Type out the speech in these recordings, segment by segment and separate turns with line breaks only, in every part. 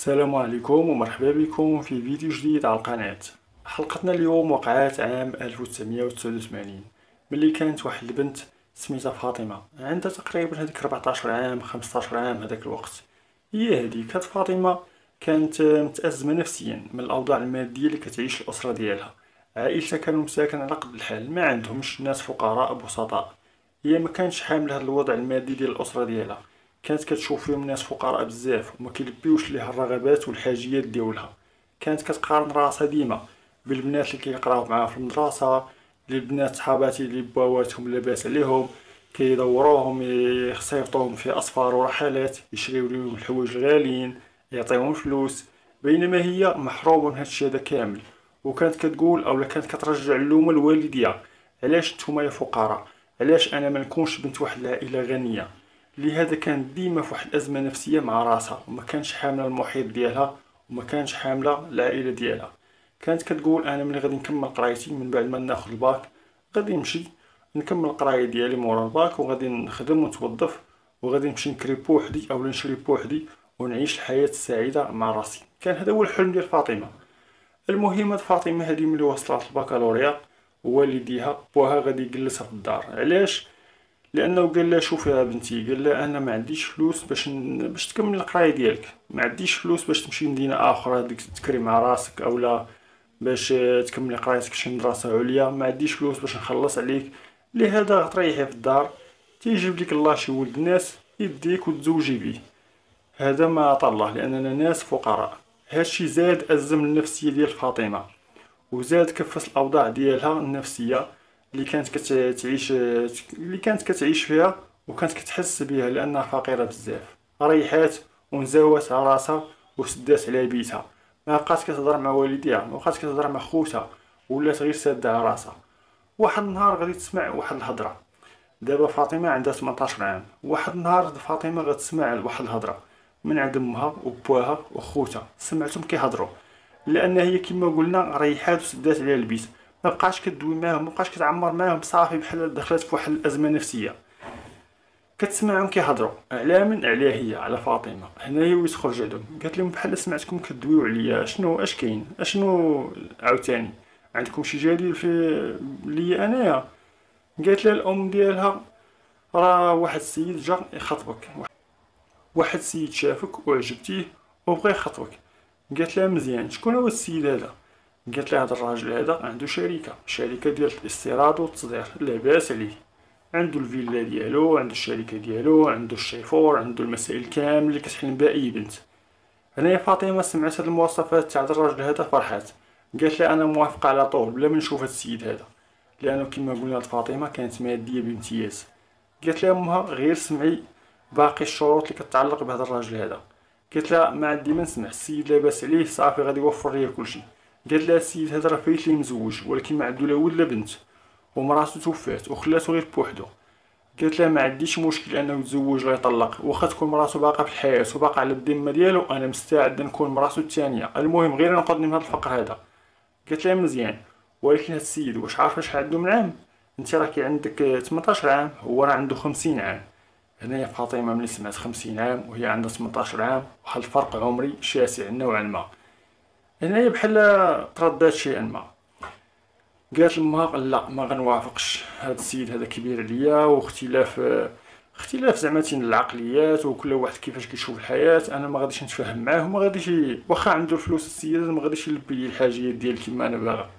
السلام عليكم ومرحبا بكم في فيديو جديد على القناة حلقتنا اليوم وقعت عام 1989 ملي كانت واحد البنت سميتها فاطمة عندها تقريبا هذيك 14 عام 15 عام هذاك الوقت هي هذه كانت فاطمة كانت متأزمة نفسيا من الأوضاع المادية اللي كتعيش الأسرة ديالها عائلتها كانوا مساكن على قد الحال ما عندهمش ناس فقراء بسطاء هي ما كانتش حامل هذا الوضع المادي ديال الأسرة ديالها كانت كتشوف فيهم ناس فقراء بزاف وما كيلبيوش ليها الرغبات والحاجيات ديالها كانت كتقارن راسها ديما بالبنات اللي كيقراو معاها في المدرسه البنات صحاباتي اللي باواتهم لاباس عليهم كيدوروهم يصيفطوهم في اسفار ورحلات يشريو لهم الحوايج الغاليين يعطيهم فلوس بينما هي محرومه من هادشي هذا كامل وكانت كتقول اولا كانت كترجع اللومه لوالديها علاش نتوما يا فقراء علاش انا ما نكونش بنت واحد العائله غنيه لهذا كانت ديما في واحد الازمه نفسيه مع راسها وما كانش حامله المحيط ديالها وما كانش حامله العائله ديالها كانت كتقول انا ملي غادي نكمل قرايتي من بعد ما ناخذ الباك غادي نمشي نكمل القرايه ديالي مورا الباك وغادي نخدم ونتوظف وغادي نمشي نكري بوحدي اولا نشري بوحدي ونعيش الحياه السعيده مع راسي كان هذا هو الحلم ديال فاطمه المهم فاطمه هذه ملي وصلت البكالوريا والديها بوها غادي يجلسها في الدار علاش لانه قال لها شوفي يا بنتي قال لها انا ما عنديش فلوس باش باش تكمل القرايه ديالك ما عنديش فلوس باش تمشي لمدينه اخرى ديك تكري مع راسك اولا باش تكملي قرايتك شي مدرسه عليا ما عنديش فلوس باش نخلص عليك لهذا غتريحي في الدار تيجيب لك الله شي ولد ناس يديك وتزوجي بيه هذا ما عطى الله لاننا ناس فقراء هادشي زاد ازم النفسيه ديال فاطمه وزاد كفس الاوضاع ديالها النفسيه اللي كانت كتعيش اللي كانت كتعيش فيها وكانت كتحس بها لانها فقيره بزاف ريحات ونزوات على راسها وسدات على بيتها ما بقات كتهضر مع والديها ما بقات كتهضر مع خوتها ولات غير ساده على راسها واحد النهار غادي تسمع واحد الهضره دابا فاطمه عندها 18 عام واحد النهار فاطمه غتسمع واحد الهضره من عند امها وبواها وخوتها سمعتهم كيهضروا لان هي كما قلنا ريحات وسدات عليها البيت ما بقاش كدوي معاهم ما بقاش كتعمر معاهم صافي بحال دخلت فواحد الازمه نفسيه كتسمعهم كيهضروا على من على هي على فاطمه هنايا وي تخرج عندهم قالت لهم بحال سمعتكم كدويو عليا شنو اش كاين اشنو عاوتاني عندكم شي جديد في ليا انايا قالت لها الام ديالها راه واحد السيد جا يخطبك واحد السيد شافك وعجبتيه وبغى يخطبك قالت لها مزيان شكون هو السيد هذا قالت هذا الراجل هذا عنده شركه شركه ديال الاستيراد والتصدير لاباس عليه عنده الفيلا ديالو عنده الشركه ديالو عنده الشيفور عنده المسائل كامل اللي كتحلم بها اي بنت يا فاطمه سمعت هاد المواصفات تاع الراجل هذا فرحات قالت لي انا موافقه على طول بلا ما نشوف هاد السيد هذا لانه كما قلنا فاطمه كانت ماديه بامتياز قالت لي امها غير سمعي باقي الشروط اللي كتعلق بهذا الراجل هذا قلت لها ما عندي ما نسمح السيد لاباس عليه صافي غادي يوفر لي كلشي قال لها السيد هذا راه فايت ليه مزوج ولكن ما عندو لا ولد لا بنت ومراتو توفات وخلاتو غير بوحدو قالت لها ما عنديش مشكل انه يتزوج ولا يطلق واخا تكون مراتو باقا في الحياه وباقا على الذمه ديالو انا مستعد نكون مراتو الثانيه المهم غير نقضني من هذا الفقر هذا قالت لها مزيان ولكن هاد السيد واش عارف اش عندو من عام انت راكي عندك 18 عام هو راه عنده 50 عام هنايا فاطمه ملي سمعت 50 عام وهي عندها 18 عام واحد الفرق عمري شاسع نوعا ما يعني هنايا بحال تردات شيئا ما قالت لمها لا ما غنوافقش هذا السيد هذا كبير عليا واختلاف اختلاف زعما العقليات وكل واحد كيفاش كيشوف الحياه انا ما غاديش نتفاهم معاه وما غاديش واخا عنده الفلوس السيد ما غاديش يلبي لي الحاجيات ديالي كيما انا باغا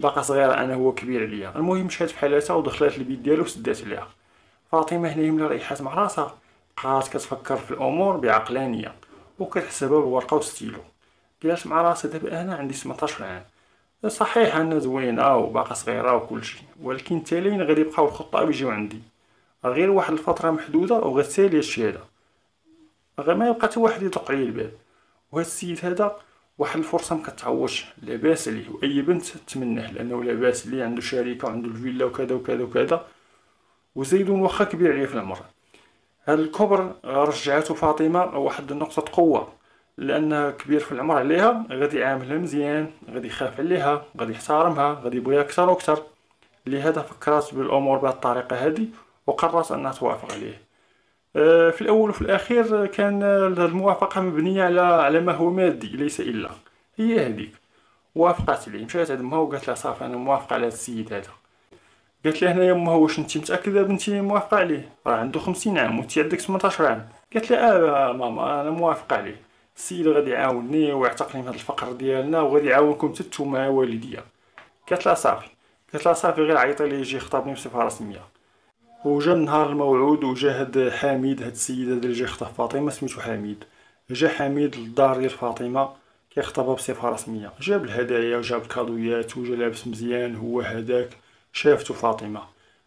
باقا صغيره انا هو كبير عليا المهم مشات بحالاتها ودخلات البيت ديالو وسدات عليها فاطمه هنا ملي ريحات مع راسها بقات كتفكر في الامور بعقلانيه وكتحسبها بورقه وستيلو كيفاش مع راسي دابا انا عندي 17 عام صحيح انا زوينه وباقا صغيره وكلشي ولكن تالين غادي يبقاو الخطاب يجيو عندي غير واحد الفتره محدوده وغتسالي الشهاده غير ما يبقى حتى واحد يطق عليا الباب وهاد السيد هذا واحد الفرصه ما كتعوضش لاباس عليه واي بنت تتمناه لانه لاباس عليه عنده شركه وعنده الفيلا وكذا وكذا وكذا وزيد واخا كبير عليه في العمر هاد الكبر رجعته فاطمه واحد نقطه قوه لان كبير في العمر عليها غادي يعاملها مزيان غادي يخاف عليها غادي يحترمها غادي يبغيها اكثر واكثر لهذا فكرت بالامور بهذه الطريقه هذه وقررت انها توافق عليه آه، في الاول وفي الاخير كان الموافقه مبنيه على على ما هو مادي ليس الا هي هذيك وافقت عليه مشات عند امها وقالت لها صافي انا موافقه على السيد هذا قالت لها هنا يا امها واش انت متاكده بنتي موافقه عليه راه عنده خمسين عام وانت عندك 18 عام قالت لها اه ماما انا موافقه عليه السيد غادي يعاونني ويعتقلي من هاد الفقر ديالنا وغادي يعاونكم حتى نتوما والديا قالت لها صافي قالت لها صافي غير عيطي لي يجي يخطبني بصفه رسميه وجا النهار الموعود وجا هاد حميد هاد السيد هذا اللي جا فاطمه سميتو حميد جا حميد للدار ديال فاطمه كيخطبها بصفه رسميه جاب الهدايا وجاب الكادويات وجا لابس مزيان هو هداك شافتو فاطمه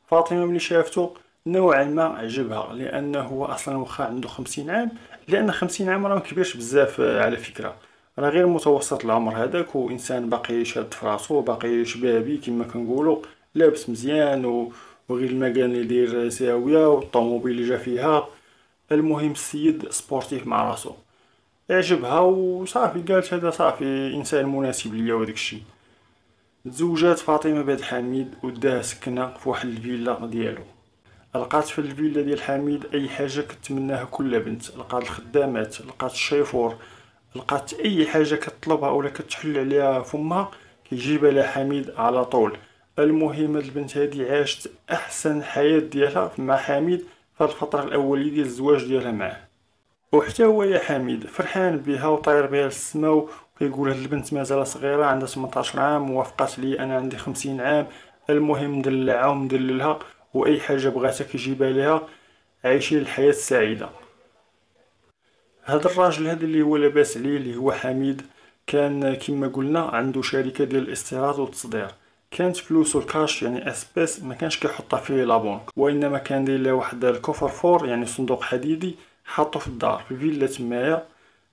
فاطمه ملي شافتو نوعا ما عجبها لانه هو اصلا واخا عنده خمسين عام لان 50 عام راه كبيرش بزاف آه، على فكره راه غير متوسط العمر هذاك وانسان باقي شاد في راسو باقي شبابي كما كنقولوا لابس مزيان و... وغير المكان اللي داير ساويه والطوموبيل اللي جا فيها المهم السيد سبورتيف مع راسو عجبها وصافي قالت هذا صافي انسان مناسب ليا وداك الشيء تزوجات فاطمه بنت حميد وداها سكنه في واحد الفيلا ديالو لقات في الفيلا ديال حميد اي حاجه كتمناها كل بنت لقات الخدامات لقات الشيفور لقات اي حاجه كتطلبها ولا كتحل عليها فمها كيجيبها لها حميد على طول المهم البنت هذه عاشت احسن حياه ديالها مع حميد في الفتره الاوليه ديال الزواج ديالها معاه وحتى هو يا حميد فرحان بها وطاير بها للسما وكيقول هاد البنت مازال صغيره عندها 18 عام ووافقات لي انا عندي 50 عام المهم دلعها ومدللها واي حاجه بغاتها كيجيبها ليها عايشين الحياه السعيده هذا الراجل هذا اللي هو لاباس عليه اللي هو حميد كان كما قلنا عنده شركه ديال الاستيراد والتصدير كانت فلوسو الكاش يعني اسباس ما كانش كيحطها في لا بونك وانما كان داير له واحد الكوفر فور يعني صندوق حديدي حاطه في الدار في فيلا تمايا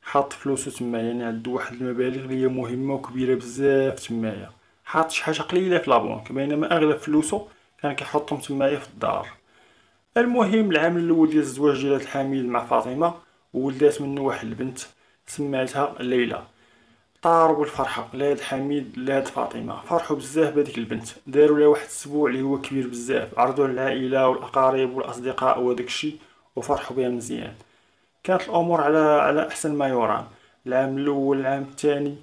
حاط فلوسو تمايا يعني عنده واحد المبالغ اللي هي مهمه وكبيره بزاف تمايا حاط شي حاجه قليله في لابونك بينما اغلب فلوسو كان كيحطهم تمايا إيه في الدار المهم العام الاول ديال الزواج ديال الحميد مع فاطمه ولدات منه واحد البنت سمعتها ليلى طاروا الفرحة لا حميد لا فاطمة فرحوا بزاف بهاديك البنت داروا لها واحد الاسبوع اللي هو كبير بزاف عرضوا على العائلة والاقارب والاصدقاء وهداك الشيء وفرحوا بها مزيان كانت الامور على على احسن ما يرام العام الاول العام الثاني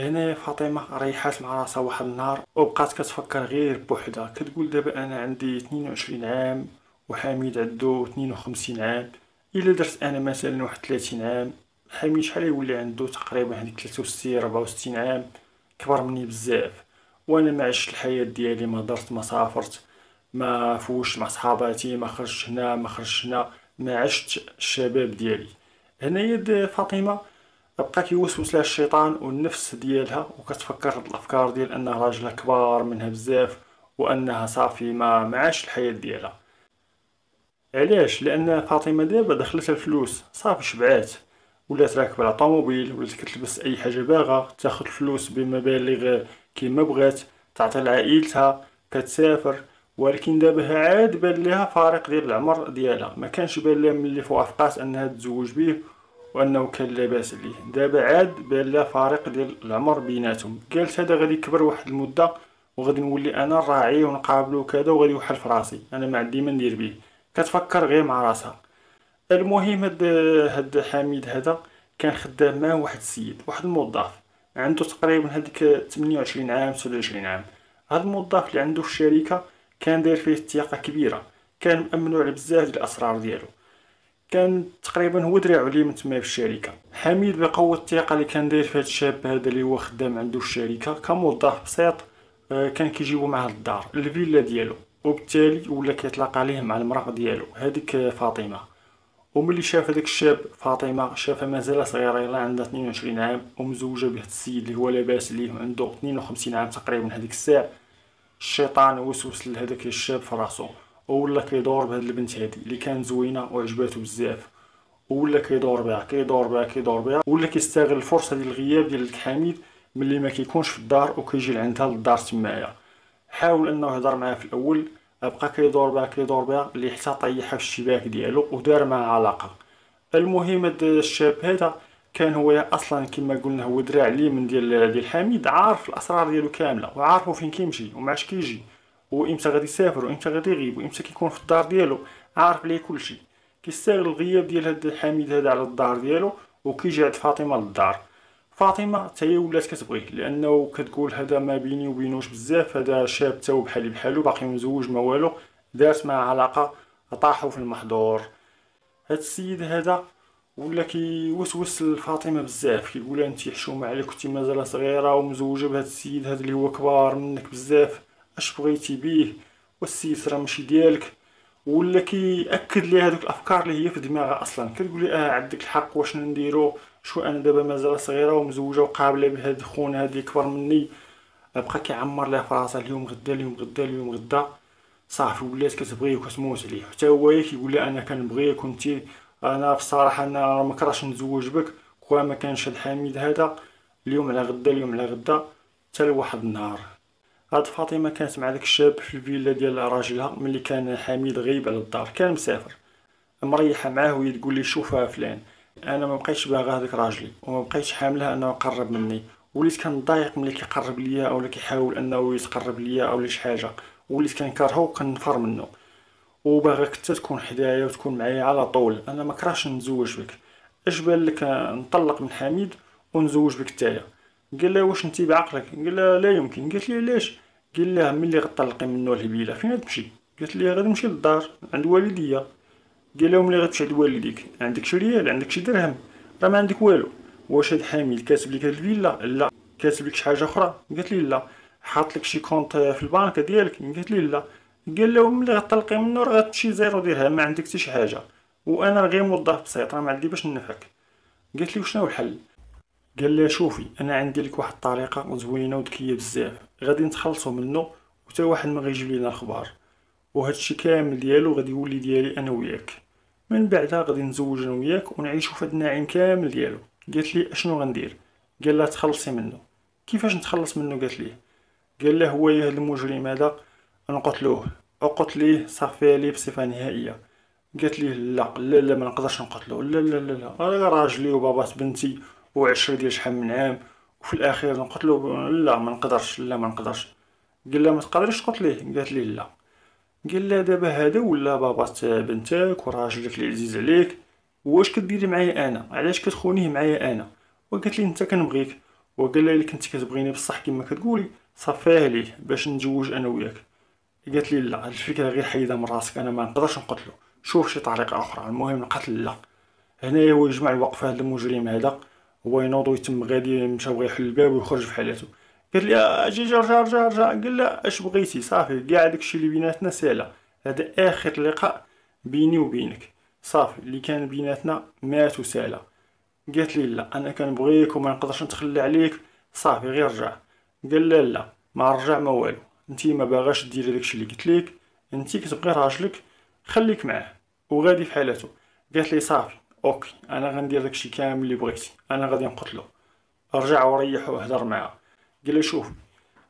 هنا فاطمه ريحات مع راسها واحد النهار وبقات كتفكر غير بوحدها كتقول دابا انا عندي 22 عام وحميد عندو 52 عام الا درت انا مثلا واحد 30 عام حميد شحال يولي عندو تقريبا هذيك 63 64 عام كبر مني بزاف وانا ما عشت الحياه ديالي ما درت ما سافرت ما فوش مع صحاباتي ما خرجت هنا ما خرجت هنا ما عشت الشباب ديالي هنايا فاطمه بقى كيوسوس لها الشيطان والنفس ديالها وكتفكر هاد الافكار ديال انها راجلها كبار منها بزاف وانها صافي ما معاش الحياه ديالها علاش لان فاطمه دابا دخلت الفلوس صافي شبعات ولات راكبه على طوموبيل ولات كتلبس اي حاجه باغا تاخد الفلوس بمبالغ كيما بغات تعطي لعائلتها كتسافر ولكن دابا عاد بان لها فارق ديال العمر ديالها ما كانش بان لها ملي فوافقات انها تزوج بيه وانه كان لاباس عليه دابا عاد بان لا فارق ديال العمر بيناتهم قالت هذا غادي يكبر واحد المده وغادي نولي انا نراعيه ونقابلو كذا وغادي يوحل في راسي انا ما عندي ما ندير بيه كتفكر غير مع راسها المهم هاد هاد حميد هذا كان خدام معاه واحد السيد واحد الموظف عنده تقريبا هذيك 28 عام 29 عام هاد الموظف اللي عنده في الشركه كان داير فيه الثقه كبيره كان مأمنو على بزاف ديال الاسرار ديالو كان تقريبا هو درع عليه من تما في الشركه حميد بقوه الثقه اللي كان داير في هذا الشاب هذا اللي هو خدام عنده في الشركه كموظف بسيط آه، كان كيجيبو معاه للدار الفيلا ديالو وبالتالي ولا كيتلاقى عليه مع المراه ديالو هذيك فاطمه وملي شاف هذاك الشاب فاطمه شافها مازال صغيره يلا عندها 22 عام ومزوجه بهذا السيد اللي هو لاباس ليه عنده 52 عام تقريبا هذيك الساعه الشيطان وسوس لهذاك الشاب في راسو ولا كيدور بهاد البنت هادي اللي كانت زوينه وعجباتو بزاف ولا كيدور بها كيدور بها كيدور بها ولا كيستغل الفرصه ديال الغياب ديال الحميد ملي ما كيكونش في الدار وكيجي لعندها للدار تمايا حاول انه يهضر معاها في الاول ابقى كيدور بها كيدور بها اللي حتى طيحها في الشباك ديالو ودار معها علاقه المهم هاد الشاب هذا كان هو اصلا كما قلنا هو دراع لي من ديال ديال حميد عارف الاسرار ديالو كامله وعارفو فين كيمشي ومعاش كيجي وامتى غادي يسافر وامتى غادي يغيب وامتى كيكون في الدار ديالو عارف ليه كلشي كيستغل الغياب ديال هذا الحميد هذا على الدار ديالو وكيجي عند فاطمه للدار فاطمه حتى هي ولات كتبغيه لانه كتقول هذا ما بيني وبينوش بزاف هذا شاب تا هو بحالي بحالو باقي مزوج ما والو دارت معاه علاقه طاحوا في المحظور هاد السيد هذا ولا كيوسوس لفاطمه بزاف كيقولها انت حشومه عليك كنتي مازال صغيره ومزوجه بهذا السيد هذا اللي هو كبار منك بزاف اش بغيتي بيه والسيد راه ماشي ديالك ولا كياكد لي هذوك الافكار اللي هي في دماغها اصلا كتقول لي اه عندك الحق واش نديرو شو انا دابا مازال صغيره ومزوجه وقابله بهذا الخون هذا اللي كبر مني بقى كيعمر لها في راسها اليوم غدا اليوم غدا اليوم غدا صافي ولات كتبغيه وكتموت عليه حتى هو كيقول لها انا كنبغيك وانت انا بصراحه انا ما نتزوج بك كوا ما كانش الحميد هذا اليوم على غدا اليوم على غدا حتى لواحد النهار هاد فاطمه كانت مع داك الشاب في الفيلا ديال راجلها ملي كان حميد غايب على الدار كان مسافر مريحه معاه وهي تقول لي شوفها فلان انا ما بقيتش باغا هذاك راجلي وما بقيتش حاملها انه قرب مني وليت كنضايق ملي كيقرب ليا اولا كيحاول انه يتقرب ليا اولا شي حاجه وليت كنكرهو وكنفر منه وباغاك حتى تكون حدايا وتكون معايا على طول انا ما كرهش نتزوج بك اش بان لك نطلق من حميد ونزوج بك تايا قال لها واش نتي بعقلك قال لها لا يمكن قالت لي علاش قال لها ملي غطلقي منو الهبيله فين تمشي قالت لي غادي نمشي للدار عند والديا قال لها ملي غتمشي عند والديك عندك شي ريال عندك شي درهم راه ما عندك والو واش هاد حامل كاتب لك هاد الفيلا لا كاتب لك شي حاجه اخرى قالت لي لا حاط لك شي كونط في البنك ديالك قالت لي لا قال لهم ملي غطلقي منو راه غتمشي زيرو درهم ما عندك حتى شي حاجه وانا غير موظف بسيط راه ما عندي باش ننفعك قالت لي وشنو الحل قال لها شوفي انا عندي لك واحد الطريقه زوينه وذكيه بزاف غادي نتخلصوا منه وتا واحد ما غيجيب لينا الخبار وهذا الشيء كامل ديالو غادي يولي ديالي انا وياك من بعدها غادي نتزوج انا وياك ونعيشوا في النعيم كامل ديالو قالت لي اشنو غندير قال لها تخلصي منه كيفاش نتخلص منه قالت لي قال لها هو هذا المجرم هذا نقتلوه اقتليه صافي لي بصفه نهائيه قالت لي لا لا لا ما نقدرش نقتلو لا لا لا لا راجلي وباباس بنتي وعشرة ديال شحال من عام وفي الاخير نقتلو لا ما نقدرش لا ما نقدرش قال لها ما تقدريش تقتليه قالت لي لا قال لها دابا هذا ولا بابا بنتك وراجلك اللي عزيز عليك واش كديري معايا انا علاش كتخونيه معايا انا وقالت لي انت كنبغيك وقال لها الا كنتي كتبغيني بصح كما كتقولي صفيه ليه باش نتزوج انا وياك قالت لي لا الفكره غير حيده من راسك انا ما نقدرش نقتلو شوف شي طريقه اخرى المهم القتل لا هنايا هو يجمع الوقف هذا المجرم هذا هو ينوض ويتم غادي مشى بغا يحل الباب ويخرج بحالاتو قال لي اجي آه، جا رجع رجع رجع قال لي اش بغيتي صافي كاع داكشي اللي بيناتنا سالا هذا اخر لقاء بيني وبينك صافي اللي كان بيناتنا مات وسالا قالت لي لا انا كنبغيك وما نقدرش نتخلى عليك صافي غير رجع قال لها لا ما رجع ما والو انتي ما باغاش ديري داكشي اللي قلت لك انتي كتبغي راجلك خليك معاه وغادي في حالته قالت لي صافي اوكي انا غندير داكشي كامل اللي بغيتي انا غادي نقتلو ارجع وريح وهضر معاه قال له شوف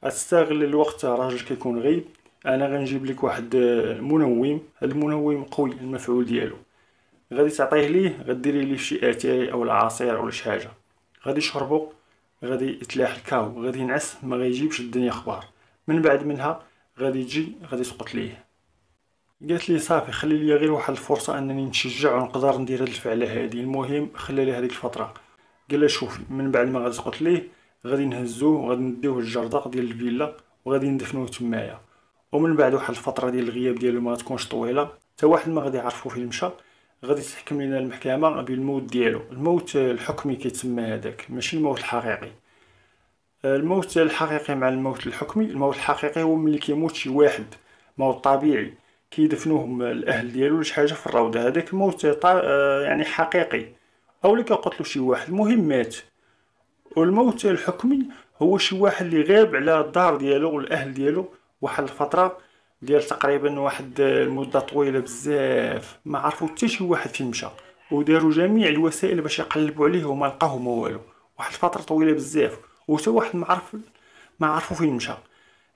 استغل الوقت راجل كيكون غايب انا غنجيب لك واحد المنوم آه، هاد المنوم قوي المفعول ديالو غادي تعطيه ليه غديري ليه شي اتاي او العصير او شي حاجه غادي يشربو غادي يتلاح الكاو غادي ينعس ما غيجيبش الدنيا اخبار من بعد منها غادي تجي غادي تقتليه قالت لي صافي خلي لي غير واحد الفرصه انني نتشجع ونقدر ندير هاد الفعله هادي المهم خلى لي هذيك الفتره قال لي شوفي من بعد ما غتسقط ليه غادي نهزوه وغادي نديوه للجردق ديال الفيلا وغادي ندفنوه تمايا ومن بعد واحد الفتره ديال الغياب ديالو ما تكونش طويله حتى واحد ما غادي يعرفو فين مشى غادي تحكم لنا المحكمه بالموت ديالو الموت الحكمي كيتسمى هذاك ماشي الموت الحقيقي الموت الحقيقي مع الموت الحكمي الموت الحقيقي هو ملي كيموت شي واحد موت طبيعي كيدفنوهم الاهل ديالو ولا شي حاجه في الروضه هذاك الموت آه، يعني حقيقي او اللي كقتلوا شي واحد المهم مات والموت الحكمي هو شي واحد اللي غاب على الدار ديالو والاهل ديالو واحد الفتره ديال تقريبا واحد المده آه، طويله بزاف ما عرفوا حتى شي واحد فين مشى وداروا جميع الوسائل باش يقلبوا عليه وما لقاوه ما والو واحد الفتره طويله بزاف وحتى واحد ما عرف ما عرفوا فين مشى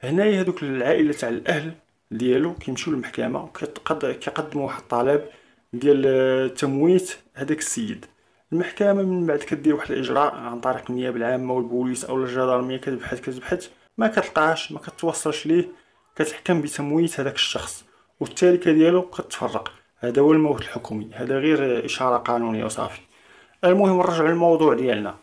هنايا هذوك العائله تاع الاهل ديالو كيمشيو للمحكمه وكيقدموا واحد الطلب ديال تمويت هذاك السيد المحكمه من بعد كدير واحد الاجراء عن طريق النيابه العامه والبوليس او الجدارميه كتبحث كتبحث ما كتلقاهاش ما كتوصلش ليه كتحكم بتمويت هذاك الشخص والتركه ديالو كتفرق هذا هو الموت الحكومي هذا غير اشاره قانونيه وصافي المهم نرجعوا للموضوع ديالنا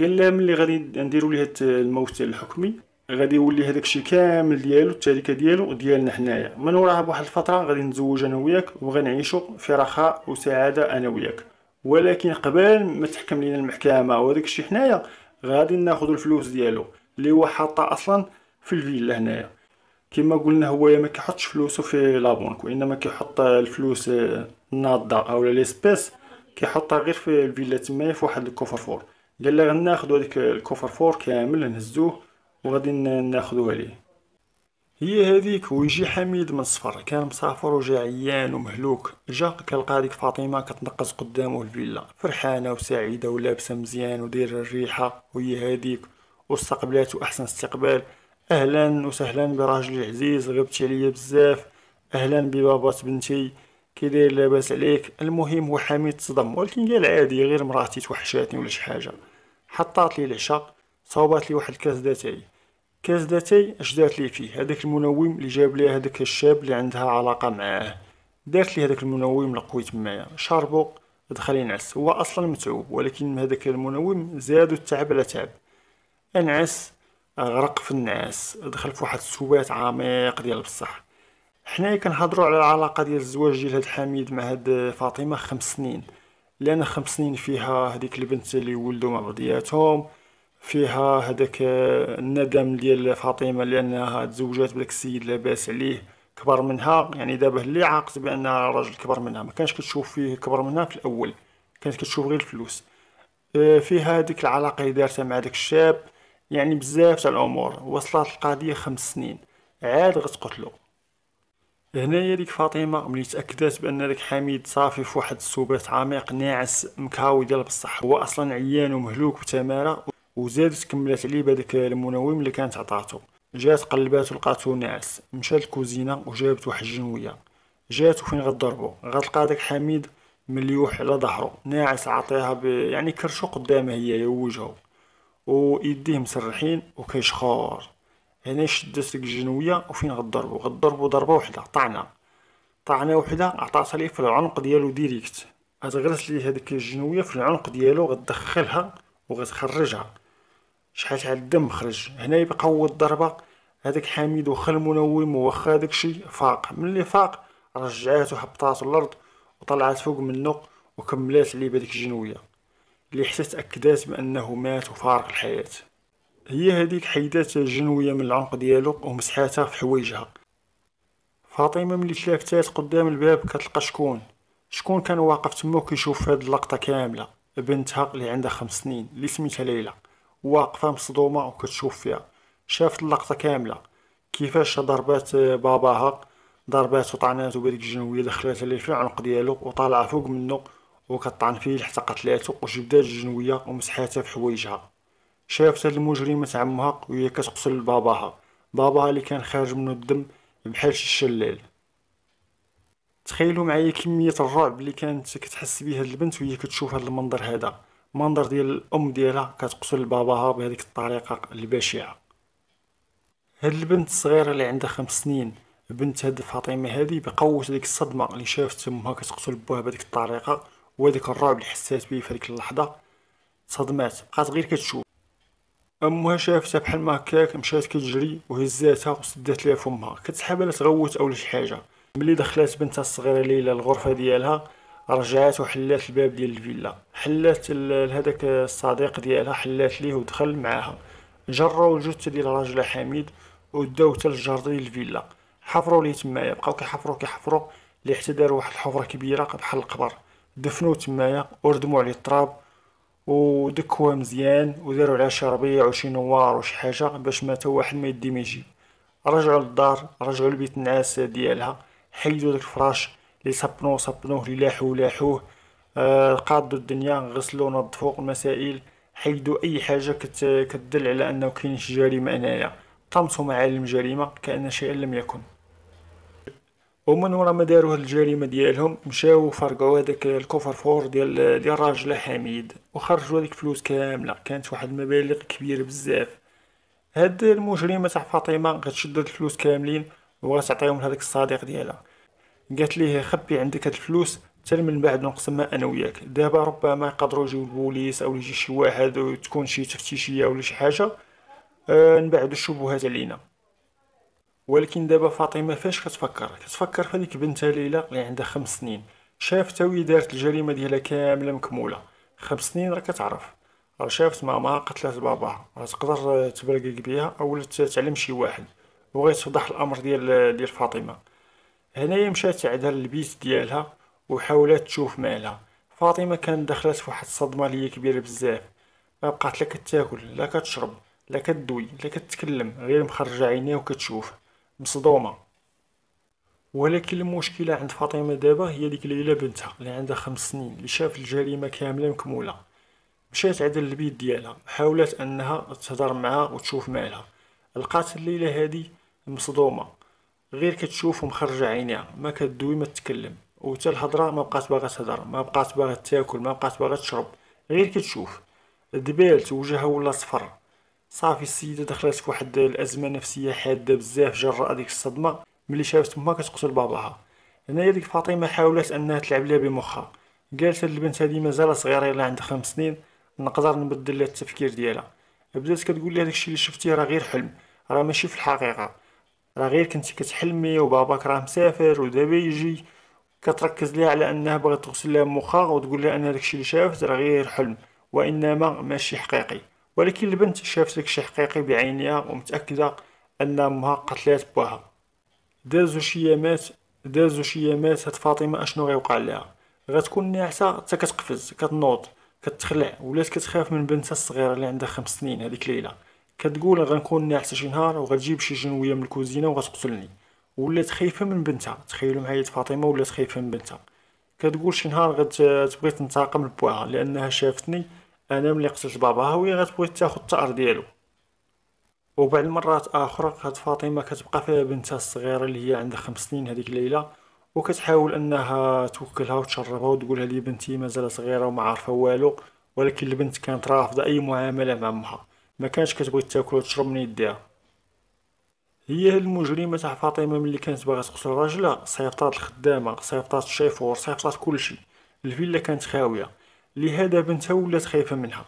قال لي ملي غادي نديروا ليه الموت الحكمي غادي يولي هذاك الشيء كامل ديالو التركه ديالو ديالنا حنايا من وراها بواحد الفتره غادي نتزوج انا وياك وغنعيشوا في رخاء وسعاده انا وياك ولكن قبل ما تحكم لينا المحكمه وهذاك الشيء حنايا غادي ناخذ الفلوس ديالو اللي هو حاطه اصلا في الفيلا هنايا كما قلنا هو ما كيحطش فلوسه في لابونك وانما كيحط الفلوس الناضه آه، او ليسبيس كيحطها غير في الفيلا تمايا في واحد الكوفر فور قال لي غناخذ هذيك الكوفر فور كامل نهزوه وغادي ناخذو عليه هي هذيك ويجي حميد من الصفر كان مسافر وجا عيان ومهلوك جا كلقى هذيك فاطمه كتنقز قدامه الفيلا فرحانه وسعيده ولابسه مزيان ودير الريحه وهي هذيك واستقبلته احسن استقبال اهلا وسهلا براجلي العزيز غبتي عليا بزاف اهلا ببابا بنتي كي داير لاباس عليك المهم هو حميد صدم ولكن قال عادي غير مراتي توحشاتني ولا شي حاجه حطات لي العشاء صوبات لي واحد الكاس داتاي داتاي اش دارت لي فيه هذاك المنوم اللي جاب لي هذاك الشاب اللي عندها علاقه معاه دارت لي هذاك المنوم لقوي تمايا شاربو دخل ينعس هو اصلا متعوب ولكن هذاك المنوم زادو التعب على تعب انعس غرق في النعاس دخل في واحد السوات عميق ديال بصح حنايا كنهضروا على العلاقه ديال الزواج ديال هاد حميد مع هاد فاطمه خمس سنين لان خمس سنين فيها هذيك البنت اللي ولدوا مع بعضياتهم فيها هذاك الندم ديال فاطمه لانها تزوجات بذاك السيد لاباس عليه كبر منها يعني دابا اللي عاقت بانها راجل كبر منها ما كانش كتشوف فيه كبر منها في الاول كانت كتشوف غير الفلوس آه، فيها هذيك العلاقه اللي دارتها مع داك الشاب يعني بزاف تاع الامور وصلت القضيه خمس سنين عاد غتقتلو هنايا ديك فاطمه ملي تاكدات بان داك حميد صافي في واحد السبات عميق ناعس مكاوي ديال بصح هو اصلا عيان ومهلوك بتماره وزادت كملات عليه بهداك المنوم اللي كانت عطاتو جات قلباتو لقاتو ناعس مشات للكوزينه وجابت واحد الجنويه جات وفين غضربو غتلقى داك حميد مليوح على ظهرو ناعس عاطيها ب... يعني كرشو قدامه هي وجهو ويديه مسرحين وكيشخور هنا شدت ديك الجنويه وفين غضربو غضربو ضربه وحده طعنه طعنه وحده عطاتها ليه في العنق ديالو ديريكت غتغرس ليه هذيك الجنويه في العنق ديالو غتدخلها وغتخرجها شحال تاع الدم خرج هنا بقوة الضربة هذاك حميد وخا المنوم وخا داكشي فاق ملي فاق رجعاتو هبطاتو الارض وطلعت فوق منو وكملات لي بهذيك الجنوية اللي حتى تأكدات بأنه مات وفارق الحياة هي هذيك حيدات الجنوية من العنق ديالو ومسحاتها في حوايجها فاطمة ملي شافتات قدام الباب كتلقى شكون شكون كان واقف تما كيشوف هاد اللقطة كاملة بنتها اللي عندها خمس سنين اللي سميتها ليلى واقفة مصدومة وكتشوف فيها شافت اللقطة كاملة كيفاش ضربات باباها ضربات وطعنات بهاديك الجنوية دخلات ليه في العنق ديالو وطالعة فوق منو وكطعن فيه حتى قتلاتو وجبدات الجنوية ومسحاتها في حوايجها شافت هاد المجرمة عمها وهي كتقتل باباها باباها اللي كان خارج منو الدم بحال شي شلال تخيلوا معايا كمية الرعب اللي كانت كتحس بها هاد البنت وهي كتشوف هاد المنظر هذا المنظر ديال الام ديالها كتقتل باباها بهذيك الطريقه البشعه هاد البنت الصغيره اللي عندها خمس سنين بنت هاد فاطمه هذه بقوت ديك الصدمه اللي شافت امها كتقتل بوها بهذيك الطريقه وهذاك الرعب اللي حسات بيه في هذيك اللحظه صدمات بقات غير كتشوف امها شافتها بحال ما هكاك مشات كتجري وهزاتها وسدات ليها فمها كتسحبها لا تغوت اولا شي حاجه ملي دخلات بنتها الصغيره ليلى الغرفه ديالها رجعات وحلات الباب ديال الفيلا حلات هذاك الصديق ديالها حلات ليه ودخل معاها جراو الجثه ديال الراجل حميد وداو حتى للجار الفيلا حفروا ليه تمايا بقاو كيحفروا كيحفروا لي حتى داروا واحد الحفره كبيره بحال القبر دفنوه تمايا وردموا عليه التراب ودكوها مزيان وداروا عليها شي ربيع وشي نوار وشي حاجه باش ما حتى واحد ما يدي ما يجي رجعوا للدار رجعوا لبيت النعاس ديالها حيدوا داك الفراش لي صبنوه صبنوه لي لاحوه لاحوه آه قادوا الدنيا غسلوا نظفوا المسائل حيدوا اي حاجه كت كتدل على انه كاين شي جريمه هنايا طمسوا معالم الجريمه كان شيئا لم يكن ومن ورا ما داروا هاد الجريمه ديالهم مشاو فرقعوا هذاك الكوفر فور ديال ديال الراجل حميد وخرجوا هذيك الفلوس كامله كانت واحد المبالغ كبيره بزاف هاد المجرمه تاع فاطمه غتشد الفلوس كاملين وغتعطيهم لهذاك الصديق ديالها قالت ليه خبي عندك هاد الفلوس حتى من بعد نقسمها انا وياك دابا ربما يقدروا يجيو البوليس او يجي شي واحد وتكون شي تفتيشيه ولا شي حاجه آه نبعدوا الشبهات علينا ولكن دابا فاطمه فاش كتفكر كتفكر في بنت بنتها ليلى اللي عندها خمس سنين شافت وي دارت الجريمه ديالها كامله مكموله خمس سنين راه كتعرف راه شافت ماما قتلت باباها راه تقدر تبرقق بيها او تعلم شي واحد وغيتفضح الامر ديال ديال فاطمه هنايا مشات عندها البيت ديالها وحاولت تشوف مالها فاطمه كانت دخلت فواحد الصدمه هي كبيره بزاف ما بقات لا كتاكل لا كتشرب لا كدوي لا كتكلم غير مخرجه عينيها وكتشوف مصدومه ولكن المشكله عند فاطمه دابا هي ديك ليلى بنتها اللي عندها خمس سنين اللي شاف الجريمه كامله مكموله مشات عند البيت ديالها حاولت انها تهضر معها وتشوف مالها لقات الليله هادي مصدومه غير كتشوفو مخرجة عينيها ما كدوي ما تتكلم وتا الهضره ما بقات باغا تهضر ما بقات باغا تاكل ما بقات باغا تشرب غير كتشوف دبالت وجهها ولا صفر صافي السيده دخلت في واحد الازمه نفسيه حاده بزاف جراء ديك الصدمه ملي شافت ما كتقتل باباها هنايا ديك فاطمه حاولت انها تلعب لها بمخها قالت البنت هادي مازال صغيره الا عندها خمس سنين نقدر نبدل لها التفكير ديالها بدات كتقول لها داكشي اللي شفتيه راه غير حلم راه ماشي في الحقيقه راه غير كنتي كتحلمي وباباك راه مسافر ودابا يجي كتركز ليها على انها بغات تغسل لها مخها وتقول لها ان داكشي اللي شافت راه غير حلم وانما ماشي حقيقي ولكن البنت شافت داكشي حقيقي بعينيها ومتاكده ان امها قتلات بوها دازو شي يامات دازو شي يامات هاد فاطمه اشنو غيوقع لها غتكون ناعسه حتى كتقفز كتنوض كتخلع ولات كتخاف من بنتها الصغيره اللي عندها خمس سنين هذيك ليله كتقول غنكون ناعس شي نهار وغتجيب شي جنويه من الكوزينه وغتقتلني ولات خايفه من بنتها تخيلوا معايا فاطمه ولات خايفه من بنتها كتقول شي نهار غتبغي تنتقم لبواها لانها شافتني انا ملي قتلت باباها وهي غتبغي تاخد الثار ديالو وبعد المرات اخرى كانت فاطمه كتبقى فيها بنتها الصغيره اللي هي عندها خمس سنين هذيك الليله وكتحاول انها توكلها وتشربها وتقولها لي بنتي مازال صغيره وما عارفه والو ولكن البنت كانت رافضه اي معامله مع امها ما كانش كتبغي تاكل وتشرب من يديها هي هاد المجرمه تاع فاطمه ملي كانت باغا تقتل راجلها صيفطات الخدامه صيفطات الشيفور صيفطات كلشي الفيلا كانت خاويه لهذا بنتها ولات خايفه منها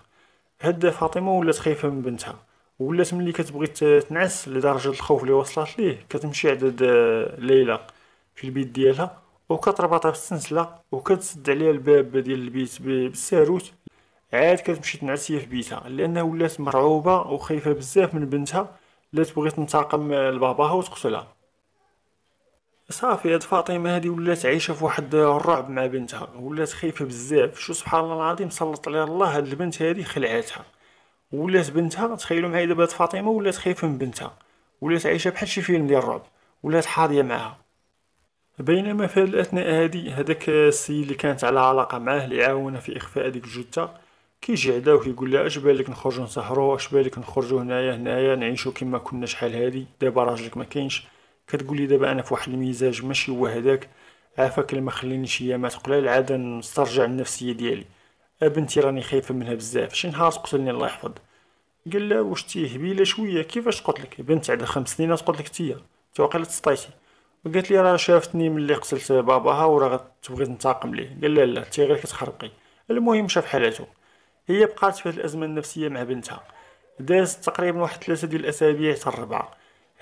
هدا فاطمه ولات خايفه من بنتها ولات ملي كتبغي تنعس لدرجه الخوف اللي وصلت ليه كتمشي عند ليلى في البيت ديالها وكتربطها في السنسلة وكتسد عليها الباب ديال البيت بالساروت عاد كتمشي تنعسي في بيتها لانها ولات مرعوبه وخايفه بزاف من بنتها لا تبغي تنتقم لباباها وتقتلها صافي هاد فاطمه هادي ولات عايشه في واحد الرعب مع بنتها ولات خايفه بزاف شو سبحان الله العظيم سلط عليها الله هاد البنت هادي خلعاتها ولات بنتها تخيلوا معايا دابا هاد فاطمه ولات خايفه من بنتها ولات عايشه بحال شي فيلم ديال الرعب ولات حاضيه معاها بينما في هاد الاثناء هادي هداك السيد اللي كانت على علاقه معاه اللي عاونها في اخفاء هذيك الجثه كيجي عداه وكيقول لها اش بالك نخرجو نسهرو اش بالك نخرجو هنايا هنايا نعيشو كما كنا شحال هادي دابا راجلك ما كاينش كتقولي دابا انا في واحد المزاج ماشي هو هذاك عافاك ما خلينيش ايامات قلال عاد نسترجع النفسيه ديالي بنتي راني خايفه منها بزاف شي نهار تقتلني الله يحفظ قال لها واش تي هبيله شويه كيفاش قتلك بنت عندها خمس سنين تقتلك تيا توقيلا تسطيتي قالت لي راه شافتني ملي قتلت باباها وراه تبغي تنتقم ليه قال لها لا تي غير كتخربقي المهم شاف حالته هي بقات في هذه الازمه النفسيه مع بنتها دازت تقريبا واحد ثلاثه ديال الاسابيع حتى الربعه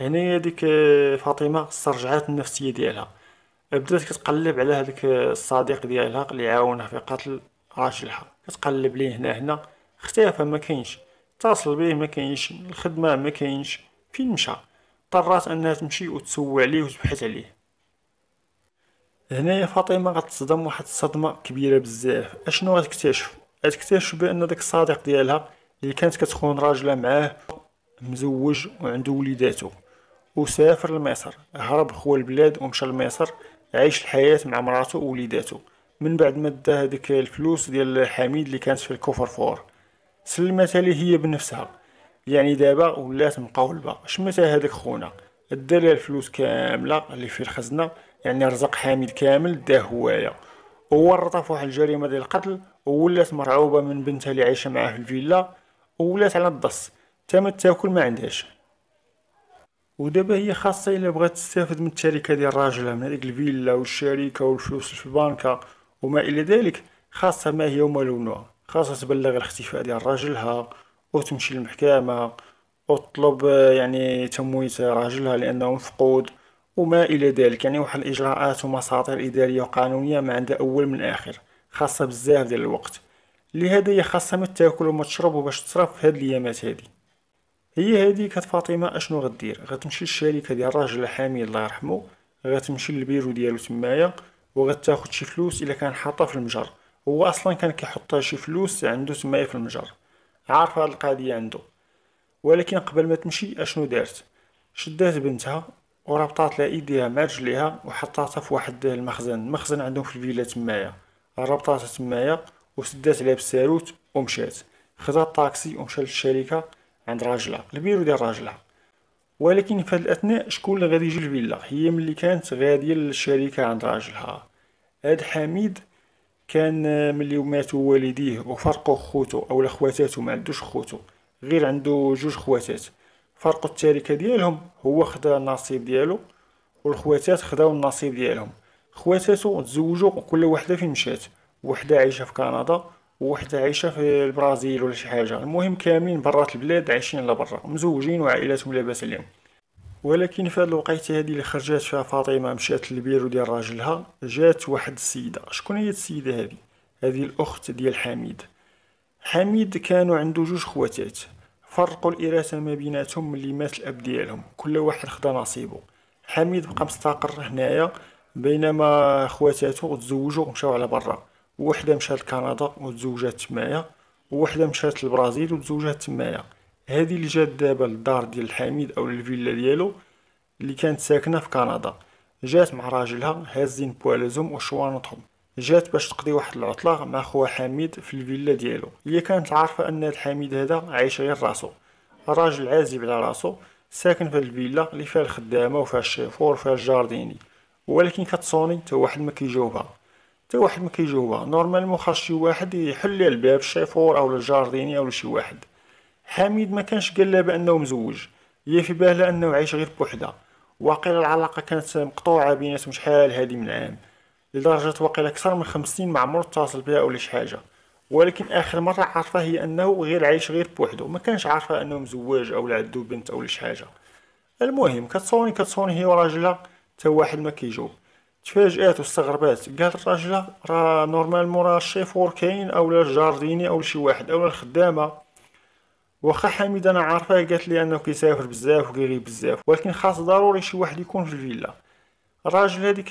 هنايا ديك آه، فاطمه استرجعات النفسيه ديالها بدات كتقلب على هذاك آه، الصديق ديالها اللي عاونها في قتل راجلها كتقلب ليه هنا هنا اختفى ما كاينش اتصل به ما كاينش الخدمه ما كاينش فين مشى اضطرات انها تمشي وتسوى عليه وتبحث عليه هنايا فاطمه غتصدم واحد الصدمه كبيره بزاف اشنو غتكتشف اكتشف بان داك الصديق ديالها اللي كانت كتخون راجله معاه مزوج وعنده وليداتو وسافر لمصر هرب خو البلاد ومشى لمصر عايش الحياة مع مراته ووليداته من بعد ما دا هذيك الفلوس ديال حميد اللي كانت في الكوفر فور سلمتها ليه هي بنفسها يعني دابا ولات مقاولبة شمتها هذاك خونا دا الفلوس كاملة اللي في الخزنة يعني رزق حميد كامل داه هوايا وورطها واحد الجريمه ديال القتل وولات مرعوبه من بنتها اللي عايشه معاه في الفيلا وولات على الضص ما تاكل ما عندهاش ودابا هي خاصة الا بغات تستافد من التركة ديال راجلها من هذيك الفيلا والشركة والفلوس في البنكة وما إلى ذلك خاصة ما هي وما لونها خاصة تبلغ الاختفاء ديال راجلها وتمشي للمحكمة وتطلب آه، يعني تمويت راجلها لأنه مفقود وما إلى ذلك يعني واحد الإجراءات ومساطر إدارية وقانونية ما عندها أول من آخر خاصة بزاف ديال الوقت لهذا هي خاصة ما تاكل وما تشرب باش تصرف في هاد الأيامات هادي هي هادي كانت فاطمة أشنو غدير غتمشي للشركة ديال الراجل الحامي الله يرحمو غتمشي للبيرو ديالو تمايا وغتاخد شي فلوس إلا كان حاطها في المجر هو أصلا كان كيحطها شي فلوس عنده تمايا في المجر عارف هاد القضية عنده ولكن قبل ما تمشي أشنو دارت شدات بنتها وربطات لها ايديها مع رجليها وحطاتها في واحد المخزن المخزن عندهم في الفيلا تمايا ربطاتها تمايا وسدات عليها بالساروت ومشات خذا الطاكسي ومشى للشركه عند راجلها البيرو ديال راجلها ولكن في هذه الاثناء شكون اللي غادي يجي للفيلا هي ملي كانت غاديه للشركه عند راجلها هاد حميد كان ملي ماتوا والديه وفرقوا خوتو اولا خواتاتو ما عندوش خوتو غير عنده جوج خواتات فرق التركه ديالهم هو خدا النصيب ديالو والخواتات خداو النصيب ديالهم خواتاتو تزوجوا كل وحده فين مشات وحده عايشه في كندا وحده عايشه في البرازيل ولا شي حاجه المهم كاملين برات البلاد عايشين على برا مزوجين وعائلاتهم لاباس عليهم ولكن في هاد الوقيته هادي اللي خرجات فيها فاطمه مشات للبيرو ديال راجلها جات واحد السيده شكون هي السيده هادي هذه الاخت ديال حميد حميد كانوا عنده جوج خواتات فرقوا الإراثة ما بيناتهم اللي مات الأب ديالهم كل واحد خدا نصيبه حميد بقى مستقر هنايا بينما خواتاتو تزوجوا ومشاو على برا وحده مشات لكندا وتزوجات تمايا وحده مشات للبرازيل وتزوجات تمايا هذه اللي جات دابا للدار ديال حميد او للفيلا ديالو اللي كانت ساكنه في كندا جات مع راجلها هازين بوالزوم وشوانطهم جات باش تقضي واحد العطله مع خوها حميد في الفيلا ديالو هي كانت عارفه ان هاد حميد هذا عايش غير راسو راجل عازب على راسو ساكن في الفيلا اللي فيها الخدامه وفيها الشيفور وفيها الجارديني ولكن كتصوني حتى واحد ما كيجاوبها حتى واحد ما كيجاوبها نورمالمون خاص شي واحد يحل الباب الشيفور او الجارديني او شي واحد حميد ما كانش قال لها بانه مزوج هي في بالها انه عايش غير بوحده واقيلا العلاقه كانت مقطوعه بيناتهم شحال هادي من عام لدرجة وقيل أكثر من خمس سنين ما عمرو اتصل بها ولا شي حاجة ولكن آخر مرة عرفها هي أنه غير عايش غير بوحدو ما كانش عارفة أنه مزوج أو عندو بنت أو شي حاجة المهم كتصوني كتصوني هي وراجلها تا واحد ما كيجاوب تفاجات واستغربات قالت راجلة راه نورمالمون راه الشيفور كاين اولا الجارديني او شي واحد اولا الخدامه واخا حميد انا عارفاه قالت لي انه كيسافر بزاف وكيغيب بزاف ولكن خاص ضروري شي واحد يكون في الفيلا الراجل هذيك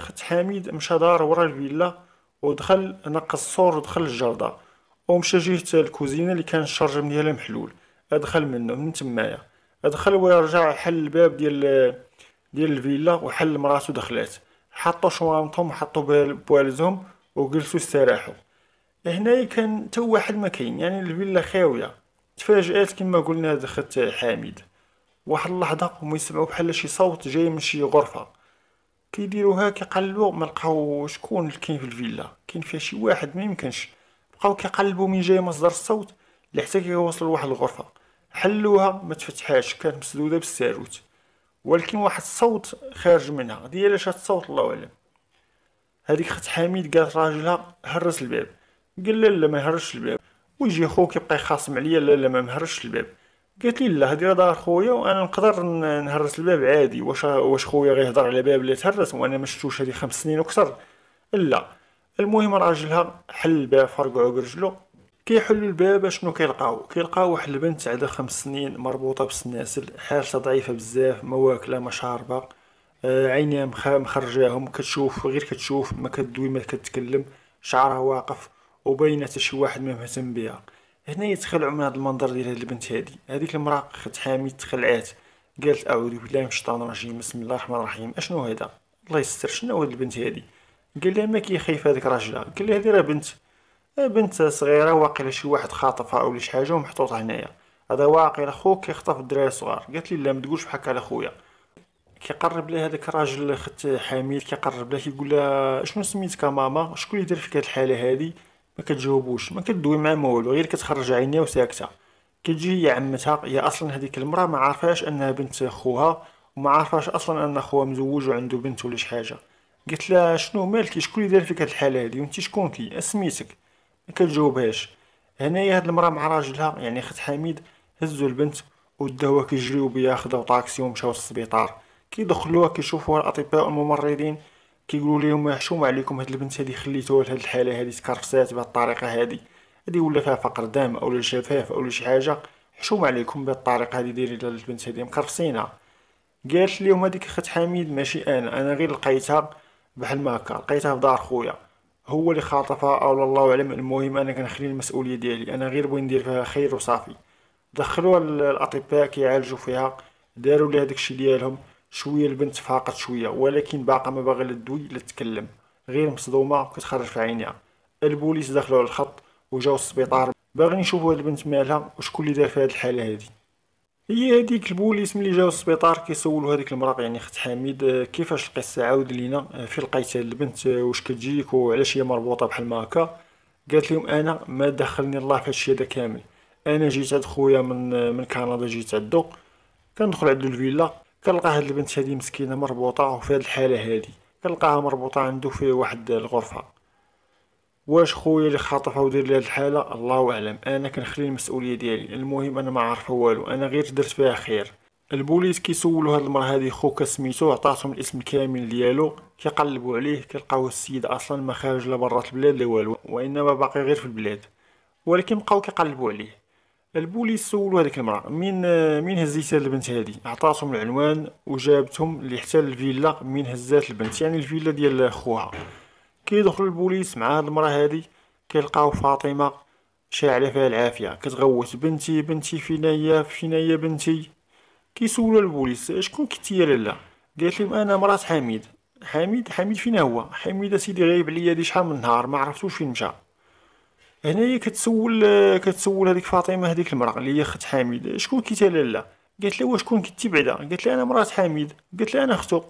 خت حميد مشى دار ورا الفيلا ودخل نقص السور ودخل الجردة ومشى جهة الكوزينة اللي كان الشرجم ديالها محلول ادخل منه من تمايا ادخل ويرجع حل الباب ديال ديال الفيلا وحل مراتو دخلات حطوا شوامطهم وحطوا بوالزهم وجلسوا استراحوا هنا كان تا واحد ما كاين يعني الفيلا خاويه تفاجات كما قلنا دخلت حامد واحد اللحظه هما يسمعوا بحال شي صوت جاي من شي غرفه كيديروها كيقلبوا ما لقاو شكون اللي كاين في الفيلا كاين فيها شي واحد ما يمكنش بقاو كيقلبوا من جاي مصدر الصوت لحتى كيوصلوا لواحد الغرفه حلوها ما تفتحاش كانت مسدوده بالساروت ولكن واحد الصوت خارج منها ديالاش هاد الصوت الله اعلم هذيك خت حميد قالت راجلها هرس الباب قال لا لا ما يهرش الباب ويجي خوك يبقى يخاصم عليا لا لا ما مهرش الباب قالت لي لا هادي راه دار خويا وانا نقدر نهرس الباب عادي واش واش خويا غيهضر على باب اللي تهرس وانا ما شفتوش هادي خمس سنين وكثر لا المهم راجلها حل الباب فرقعو برجلو كيحل الباب شنو كيلقاو كيلقاو واحد البنت عندها خمس سنين مربوطه بالسناسل حالتها ضعيفه بزاف ما واكله ما شاربه آه، عينيها مخرجاهم كتشوف غير كتشوف ما كدوي ما كتكلم شعرها واقف وباينه شي واحد ما مهتم بها هنا يتخلعوا من هذا المنظر ديال هاد البنت هادي هذيك المراه حامي تخلعات قالت اعوذ بالله من الشيطان الرجيم بسم الله الرحمن الرحيم اشنو هذا الله يستر شنو هذه البنت هادي قال لها ما خايف هذاك راجلها قال لها هذه راه بنت آه، بنت صغيره واقيلا شي واحد خاطفها ولا شي حاجه ومحطوطه هنايا هذا واقيلا خوك كيخطف الدراري الصغار قالت لي لا ما تقولش بحال على خويا كيقرب لها هذاك الراجل خت حامي كيقرب لها كيقول لها شنو سميتك ماما شكون اللي دار فيك هاد الحاله هادي ما كتجاوبوش ما كدوي مع ما والو غير كتخرج عينيها وساكته كتجي هي عمتها هي اصلا هذيك المراه ما عارفاش انها بنت خوها وما عارفاش اصلا ان خوها مزوج وعنده بنت ولا شي حاجه قلت لها شنو مالك شكون اللي دار فيك هاد الحاله هادي وانت كي اسميتك ما كتجاوبهاش هنايا هاد المراه مع راجلها يعني خت حميد هزو البنت وداوها كيجريو بها خداو طاكسي ومشاو للسبيطار كيدخلوها كيشوفوها الاطباء الممرضين كيقولوا لهم حشوم عليكم هاد البنت هادي خليتوها لهاد الحاله هادي تكرفسات بهاد الطريقه هادي هادي ولا فيها فقر دم او جفاف او شي حاجه حشوم عليكم بهاد الطريقه هادي دايرين لهاد البنت هادي مكرفسينها قالت لهم هاديك خت حميد ماشي انا انا غير لقيتها بحال ما هكا لقيتها في دار خويا هو اللي خاطفها او الله اعلم المهم انا كنخلي المسؤوليه ديالي انا غير بغي ندير فيها خير وصافي دخلوها الاطباء كيعالجوا فيها داروا هذاك داكشي ديالهم شويه البنت فاقت شويه ولكن باقا ما باغا لا دوي لا تكلم غير مصدومه كتخرج في عينيها البوليس دخلوا على الخط وجاو السبيطار باغي نشوفوا هاد البنت مالها وشكون اللي دار في هاد الحاله هادي هي هذيك البوليس ملي جاو السبيطار كيسولوا هذيك المراه يعني اخت حميد كيفاش القصه عاود لينا في لقيت البنت واش كتجيك وعلاش هي مربوطه بحال ما هكا قالت لهم انا ما دخلني الله في هادشي هذا كامل انا جيت عند خويا من من كندا جيت عندو كندخل عندو الفيلا كنلقى هاد البنت هادي مسكينه مربوطه وفي هاد الحاله هادي كنلقاها مربوطه عنده في واحد الغرفه واش خويا اللي خاطفها ودير لها الحاله الله اعلم انا كنخلي المسؤوليه ديالي المهم انا ما عارفه والو انا غير درت فيها خير البوليس كيسولوا هاد المراه هادي خوك سميتو عطاتهم الاسم كامل ديالو كيقلبوا عليه كيلقاو السيد اصلا ما خارج لا برات البلاد لا والو وانما باقي غير في البلاد ولكن بقاو كيقلبوا عليه البوليس سولوا هذيك المرأة مين مين هزيتها البنت هذه عطاتهم العنوان وجابتهم اللي حتى الفيلا مين هزات البنت يعني الفيلا ديال خوها كيدخل البوليس مع هاد المرأة هذه كيلقاو فاطمة شاعلة فيها العافية كتغوت بنتي بنتي فينايا هي هي بنتي كيسولوا البوليس شكون كنتي يا لالا قالت لهم انا مرات حميد حميد حميد فين هو حميد سيدي غايب عليا هادي شحال من نهار ما عرفتوش فين مشى هنايا يعني كتسول كتسول هذيك فاطمه هذيك المراه اللي هي خت حميد شكون كيتلالا قالت لها واش كون كنتي بعدا قالت لها انا مرات حميد قالت لها انا اختو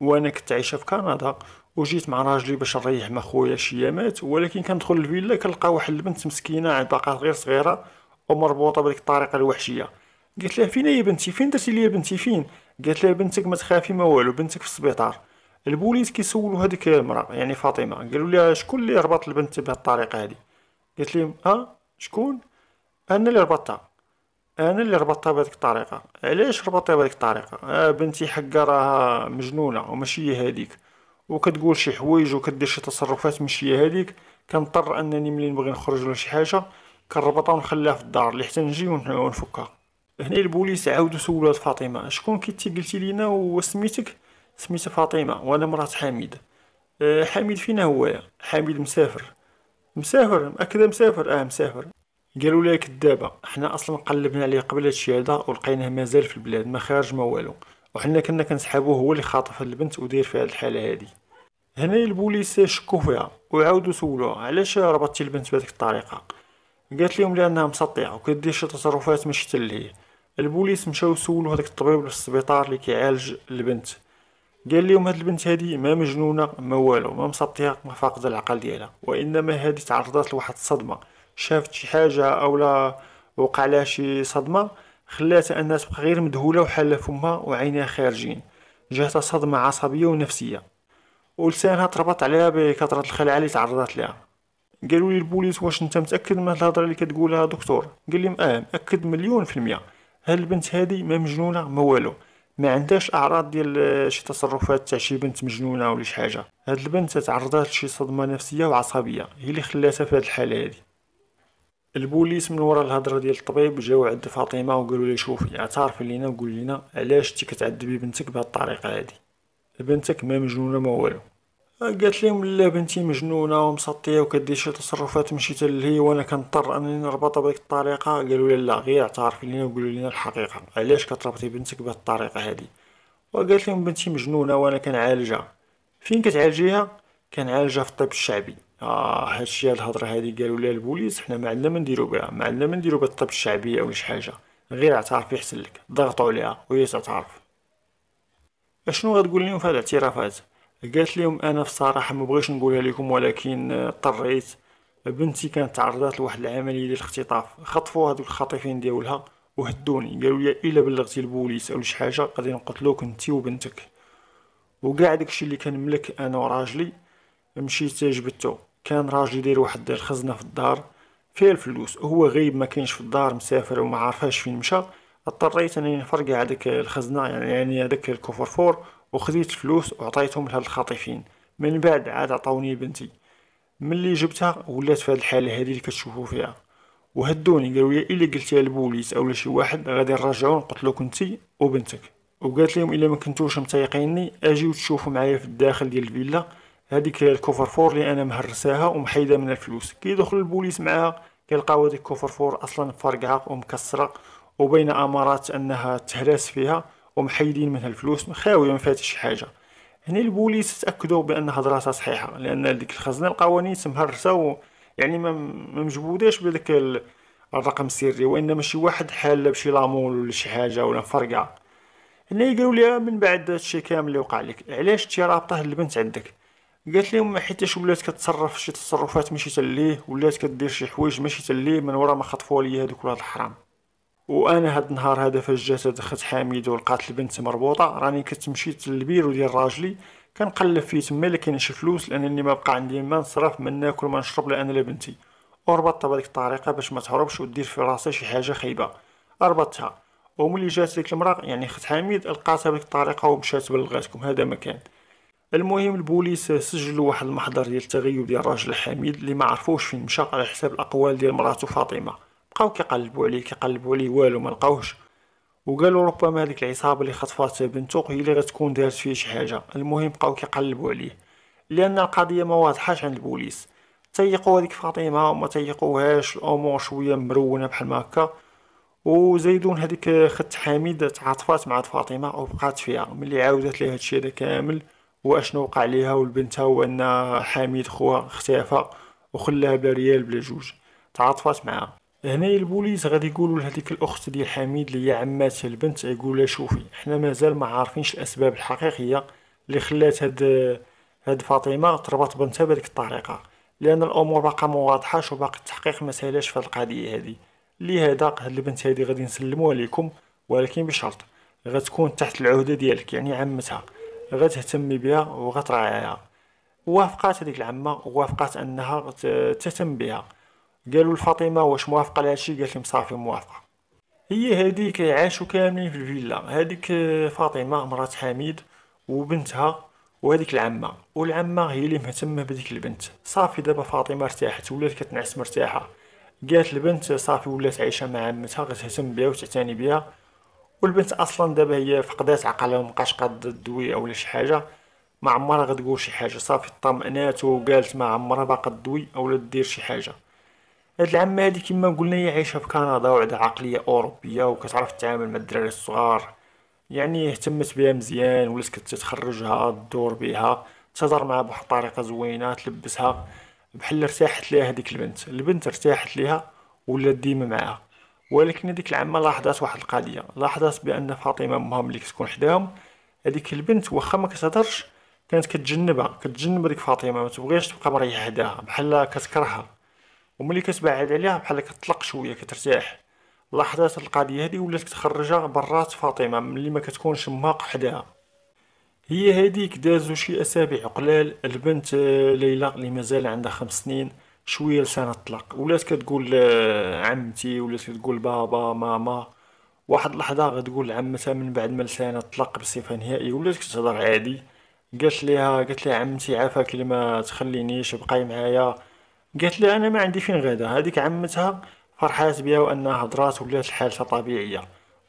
وانا كنت عايشه في كندا وجيت مع راجلي باش نريح مع خويا شي يامات ولكن كندخل الفيلا كنلقى واحد البنت مسكينه باقا غير صغيره ومربوطه بديك الطريقه الوحشيه قالت لها فين هي بنتي فين درتي ليا بنتي فين قالت لها بنتك ما تخافي ما والو بنتك في السبيطار البوليس كيسولوا هذيك المراه يعني فاطمه قالوا لها شكون اللي ربط البنت بهالطريقه الطريقه هذه قلت لهم اه شكون انا اللي ربطتها انا اللي ربطتها بهذيك الطريقه علاش ربطتها بهذيك الطريقه آه بنتي حقا راها مجنونه وماشي هذيك وكتقول شي حوايج وكدير شي تصرفات ماشي هي هذيك كنضطر انني ملي نبغي نخرج ولا شي حاجه كنربطها ونخليها في الدار حتى نجي ونفكها هنا البوليس عاودو سولو فاطمه شكون كنتي قلتي لينا وسميتك سميتها فاطمه وانا مرات حميد آه، حميد فينا هو حميد مسافر مسافر مأكدة مسافر اه مسافر قالوا لي كدابة حنا اصلا قلبنا عليه قبل هادشي هذا ولقيناه مازال في البلاد ما خارج ما والو وحنا كنا كنسحابو هو اللي خاطف البنت ودير في هاد الحالة هادي هنا البوليس شكو فيها وعاودو سولوها علاش ربطتي البنت بهذيك الطريقة قالت لهم لانها مسطيعه وكدير شي تصرفات ماشي شفت البوليس مشاو سولو هذاك الطبيب في السبيطار اللي كيعالج البنت قال لهم هاد البنت هادي ما مجنونه ما والو ما مسطيه ما فاقده العقل ديالها وانما هادي تعرضات لواحد الصدمه شافت شي حاجه اولا وقع لها شي صدمه خلاتها انها تبقى غير مدهوله وحاله فمها وعينها خارجين جاتها صدمه عصبيه ونفسيه ولسانها تربط عليها بكثره الخلعه اللي تعرضت لها قالوا لي البوليس واش انت متاكد من الهضره اللي كتقولها دكتور قال لي اه متاكد مليون في المية هاد البنت هادي ما مجنونه ما والو ما عندهاش اعراض ديال شي تصرفات تاع شي بنت مجنونه ولا شي حاجه هاد البنت تعرضات لشي صدمه نفسيه وعصبيه هي اللي خلاتها في هاد الحاله هادي البوليس من ورا الهضره ديال الطبيب جاو عند فاطمه وقالوا لها شوفي اعترفي لينا وقول لينا علاش انت كتعذبي بنتك بهاد الطريقه هادي بنتك ما مجنونه ما والو قالت لهم لا بنتي مجنونه ومسطيه وكدير شي تصرفات ماشي حتى لهي وانا كنضطر انني نربطها بهذيك الطريقه قالوا لا غير اعترفي لينا وقولي لينا الحقيقه علاش كتربطي بنتك بهذه الطريقه هذه وقالت لهم بنتي مجنونه وانا كنعالجها فين كتعالجيها كنعالجها في الطب الشعبي اه هادشي هاد الهضره هادي قالوا لها البوليس حنا ما عندنا ما نديرو بها ما عندنا ما نديرو بالطب الشعبي او شي حاجه غير اعترفي حسن لك ضغطوا عليها وهي تعترف اشنو غتقول لهم في هاد الاعترافات قالت لهم انا صراحة ما بغيتش نقولها لكم ولكن آه، اضطريت بنتي كانت تعرضات لواحد العمليه ديال الاختطاف خطفوا هذوك الخاطفين ديالها وهدوني قالوا لي الا بلغتي البوليس او شي حاجه غادي نقتلوك انت وبنتك وكاع داكشي اللي كان ملك انا وراجلي مشيت جبدته كان راجلي داير واحد الخزنه في الدار فيها الفلوس هو غايب ما كاينش في الدار مسافر وما عارفاش فين مشى اضطريت انني نفرقع هذاك الخزنه يعني يعني هذاك فور وخذيت فلوس وعطيتهم لهاد الخاطفين من بعد عاد عطاوني بنتي ملي جبتها ولات في هاد الحاله هادي اللي كتشوفوا فيها وهدوني قالوا لي الا قلتيها للبوليس اولا شي واحد غادي نرجعو نقتلوك انتي وبنتك وقالت لهم الا ما كنتوش متيقيني اجيو تشوفوا معايا في الداخل ديال الفيلا هذيك الكوفر فور اللي انا مهرساها ومحيده من الفلوس كيدخل البوليس معاها كيلقاو هذيك الكوفر فور اصلا فرقعه ومكسره وبين امارات انها تهراس فيها ومحيدين منها الفلوس خاويه ما فاتش شي حاجه هنا البوليس تاكدوا بان هضراتها صحيحه لان ديك الخزنه القوانين مهرسه و يعني ما مجبوداش بداك الرقم السري وانما شي واحد حال بشي لامول ولا شي حاجه ولا فرقعه هنا قالوا لي من بعد هادشي كامل اللي وقع لك علاش تي رابطه البنت عندك قالت ما حيتاش ولات كتصرف شي تصرفات ماشي تليه ولات كدير شي حوايج ماشي تليه من ورا ما خطفوا لي هذوك ولاد الحرام وانا هاد النهار هذا فاش جات دخلت حميد ولقات البنت مربوطه راني مشيت للبيرو ديال راجلي كنقلب فيه تما الا كاين شي فلوس لانني ما بقى عندي ما نصرف ما ناكل ما نشرب لا انا لا بنتي وربطتها بهذيك الطريقه باش ما تهربش ودير في راسها شي حاجه خايبه ربطتها وملي جات ديك المراه يعني خت حميد لقاتها بهذيك الطريقه ومشات بلغاتكم هذا ما كان المهم البوليس سجلوا واحد المحضر ديال التغيب ديال الراجل حميد اللي ما عرفوش فين مشى على حساب الاقوال ديال مراته فاطمه بقاو كيقلبوا عليه كيقلبوا عليه والو ما لقاوش وقالوا ربما هذيك العصابه اللي خطفات بنتو هي اللي غتكون دارت فيه شي حاجه المهم بقاو كيقلبوا عليه لان القضيه ما واضحاش عند البوليس تيقوا هذيك فاطمه وما تيقوهاش الامور شويه مرونه بحال ما هكا وزيدون هذيك خت حميد تعاطفات مع فاطمه وبقات فيها ملي عاودت ليها هادشي هذا كامل واشنو وقع ليها والبنتها وان حميد خوها اختفى وخلاها بلا ريال بلا جوج تعاطفات معها هنايا البوليس غادي يقولوا لهذيك الاخت ديال حميد اللي هي عماتها البنت يقول لها شوفي حنا مازال ما عارفينش الاسباب الحقيقيه اللي خلات هاد هاد فاطمه تربط بنتها بهذيك الطريقه لان الامور باقا ما واضحاش وباقي التحقيق ما سهلاش في هاد القضيه هادي لهذا هاد البنت هادي غادي نسلموها لكم ولكن بشرط غتكون تحت العهده ديالك يعني عمتها غتهتمي بها وغتراعيها وافقات هذيك العمه وافقات انها تهتم بها قالوا لفاطمه واش موافقه على هادشي قالت لهم صافي موافقه هي هذيك عاشوا كاملين في الفيلا هذيك فاطمه مرات حميد وبنتها وهذيك العمه والعمه هي اللي مهتمه بديك البنت صافي دابا فاطمه ارتاحت ولات كتنعس مرتاحه قالت البنت صافي ولات عايشه مع عمتها غتهتم بها وتعتني بها والبنت اصلا دابا هي فقدات عقلها ومبقاش قاد الدوي اولا شي حاجه ما عمرها غتقول شي حاجه صافي طمئنات وقالت ما عمرها باقا الدوي اولا دير شي حاجه هاد العمة هادي كيما قلنا هي عايشة في كندا وعندها عقلية أوروبية وكتعرف تتعامل مع الدراري الصغار يعني اهتمت بها مزيان ولات كتخرجها دور بها تهضر معها بواحد الطريقة زوينة تلبسها بحال ارتاحت ليها هاديك البنت البنت ارتاحت ليها ولات ديما معاها ولكن هذيك العمه لاحظات واحد القضيه لاحظات بان فاطمه امها ملي كتكون حداهم هذيك البنت واخا ما كتهضرش كانت كتجنبها كتجنب هذيك فاطمه ما تبغيش تبقى مريحه حداها بحال كتكرهها وملي كتبعد عليها بحال كتطلق شويه كترتاح لحظات القضيه هذه ولات كتخرجها برات فاطمه ملي ما كتكونش ماق حداها هي هذيك دازو شي اسابيع قلال البنت آه، ليلى اللي مازال عندها خمس سنين شويه لسان طلق ولات كتقول آه، عمتي ولات كتقول بابا ماما واحد اللحظه غتقول عمتها من بعد ما لسان طلق بصفه نهائيه ولات كتهضر عادي قالت ليها قالت لي عمتي عافاك اللي ما تخلينيش بقاي معايا قالت لي انا ما عندي فين غدا هذيك عمتها فرحات بها وانها هضرات ولات حالتها طبيعيه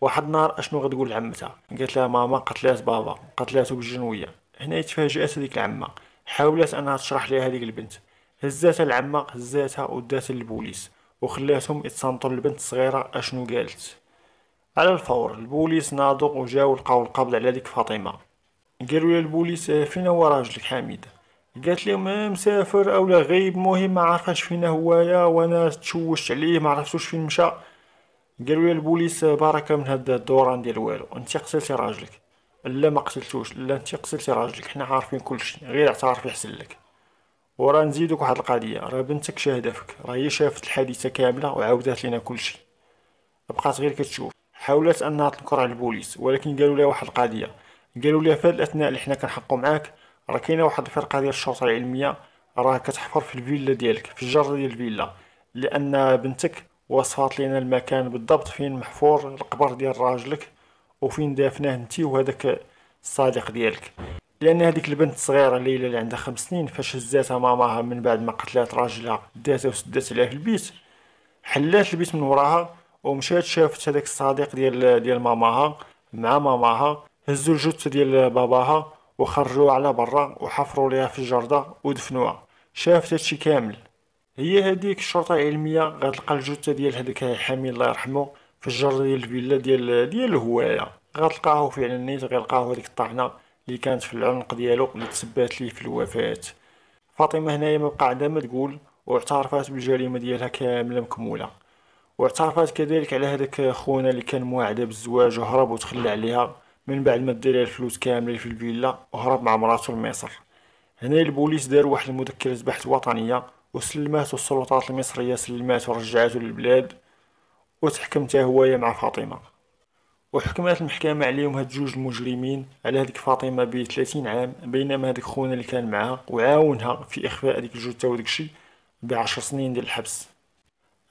واحد النهار اشنو غتقول لعمتها قالت لها ماما قتلات بابا قتلاته بالجنويه هنا تفاجات هذيك العمه حاولت انها تشرح لها هذيك البنت هزاتها العمه هزاتها وداتها للبوليس وخلاتهم يتصنتوا البنت الصغيره اشنو قالت على الفور البوليس ناضوا وجاو لقاو القبض على ديك فاطمه قالوا للبوليس آه، فين هو راجلك حميده قالت لهم مسافر او لا غايب مهم ما عرفاش فين يا وانا تشوشت عليه ما عرفتوش فين مشى قالوا لي البوليس بركه من هاد الدوران ديال والو انت قتلتي راجلك لا ما قتلتوش لا انت قتلتي راجلك حنا عارفين كلشي غير اعترف يحسن لك ورا نزيدك واحد القضيه راه بنتك شاهده فيك راه هي شافت الحادثه كامله وعاودات لنا كلشي بقات غير كتشوف حاولت انها تنكر على البوليس ولكن قالوا لها واحد القضيه قالوا لها في الاثناء اللي حنا كنحقوا معاك راه كاينه واحد الفرقه ديال الشرطه العلميه راه كتحفر في الفيلا ديالك في الجار ديال الفيلا لان بنتك وصفات لنا المكان بالضبط فين محفور القبر ديال راجلك وفين دافناه انت وهذاك الصديق ديالك لان هذيك البنت الصغيره ليلى اللي عندها خمس سنين فاش هزاتها ماماها من بعد ما قتلات راجلها داتها وسدات عليها في البيت حلات البيت من وراها ومشات شافت هذاك الصديق ديال ديال ماماها مع ماماها هزو الجثه ديال باباها وخرجوها على برا وحفروا ليها في الجردة ودفنوها شافت هادشي كامل هي هذيك الشرطة العلمية غتلقى الجثة ديال هذاك الحامي الله يرحمه في الجردة ديال الفيلا ديال ديال الهواية غتلقاه فعلا نيت غيلقاه هذيك الطعنة اللي كانت في العنق ديالو اللي تسبات ليه في الوفاة فاطمة هنايا مابقا عندها ما تقول واعترفات بالجريمة ديالها كاملة مكمولة واعترفات كذلك على هذاك خونا اللي كان موعده بالزواج وهرب وتخلى عليها من بعد ما دير الفلوس كاملين في الفيلا وهرب مع مراتو لمصر هنا البوليس دار واحد المذكرة بحث وطنية وسلمات السلطات المصرية سلماتو رجعاتو للبلاد وتحكمتا هوايا مع فاطمة وحكمات المحكمة عليهم هاد جوج المجرمين على هذيك فاطمة ب 30 عام بينما هذيك خونا اللي كان معاها وعاونها في إخفاء هذيك الجثة وداكشي بعشر سنين ديال الحبس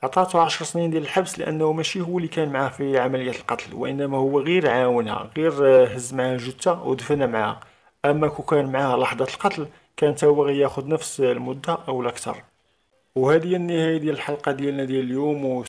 عطاتو عشر سنين ديال الحبس لانه ماشي هو اللي كان معاه في عمليه القتل وانما هو غير عاونها غير هز معاه جثه ودفن معاه اما كو كان معاه لحظه القتل كان هو غياخد نفس المده او الاكثر وهذه النهايه ديال الحلقه ديالنا ديال اليوم